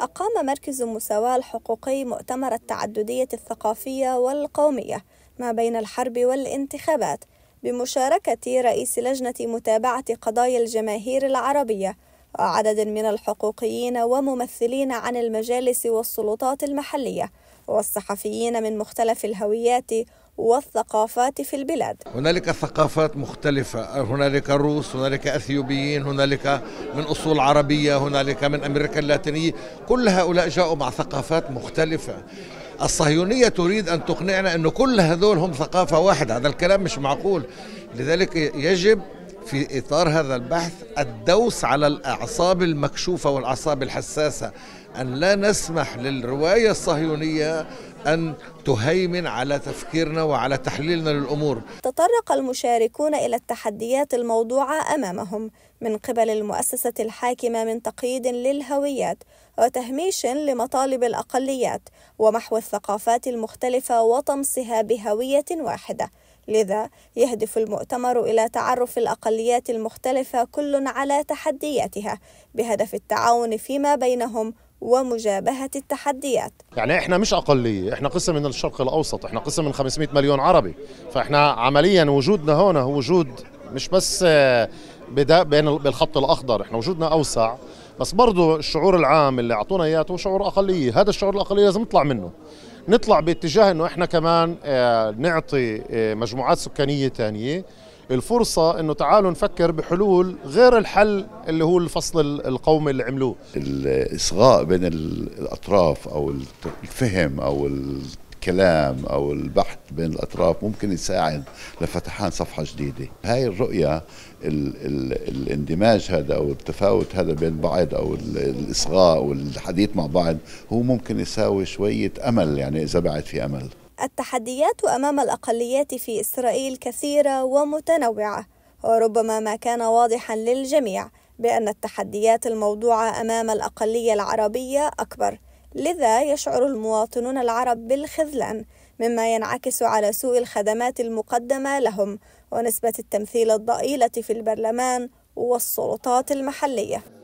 أقام مركز المساواة الحقوقي مؤتمر التعددية الثقافية والقومية ما بين الحرب والانتخابات بمشاركة رئيس لجنة متابعة قضايا الجماهير العربية عدد من الحقوقيين وممثلين عن المجالس والسلطات المحلية والصحفيين من مختلف الهويات والثقافات في البلاد هنالك ثقافات مختلفة هنالك روس هنالك أثيوبيين هنالك من أصول عربية هنالك من أمريكا اللاتينية كل هؤلاء جاءوا مع ثقافات مختلفة الصهيونية تريد أن تقنعنا أن كل هذول هم ثقافة واحدة هذا الكلام مش معقول لذلك يجب في إطار هذا البحث الدوس على الأعصاب المكشوفة والأعصاب الحساسة أن لا نسمح للرواية الصهيونية أن تهيمن على تفكيرنا وعلى تحليلنا للأمور تطرق المشاركون إلى التحديات الموضوعة أمامهم من قبل المؤسسة الحاكمة من تقييد للهويات وتهميش لمطالب الأقليات ومحو الثقافات المختلفة وطمسها بهوية واحدة لذا يهدف المؤتمر إلى تعرف الأقليات المختلفة كل على تحدياتها بهدف التعاون فيما بينهم ومجابهة التحديات يعني احنا مش أقلية احنا قسم من الشرق الأوسط احنا قسم من 500 مليون عربي فاحنا عمليا وجودنا هنا هو وجود مش بس آه، بين بالخط الأخضر احنا وجودنا أوسع بس برضه الشعور العام اللي اعطونا اياه هو شعور اقليه هذا الشعور الاقليه لازم نطلع منه نطلع باتجاه انه احنا كمان آه، نعطي آه، مجموعات سكانيه ثانيه الفرصة انه تعالوا نفكر بحلول غير الحل اللي هو الفصل القومي اللي عملوه الإصغاء بين الأطراف أو الفهم أو الكلام أو البحث بين الأطراف ممكن يساعد لفتحان صفحة جديدة هاي الرؤية ال ال الاندماج هذا أو التفاوت هذا بين بعض أو الإصغاء والحديث مع بعض هو ممكن يساوي شوية أمل يعني إذا بعد في أمل التحديات أمام الأقليات في إسرائيل كثيرة ومتنوعة وربما ما كان واضحا للجميع بأن التحديات الموضوعة أمام الأقلية العربية أكبر لذا يشعر المواطنون العرب بالخذلان مما ينعكس على سوء الخدمات المقدمه لهم ونسبه التمثيل الضئيله في البرلمان والسلطات المحليه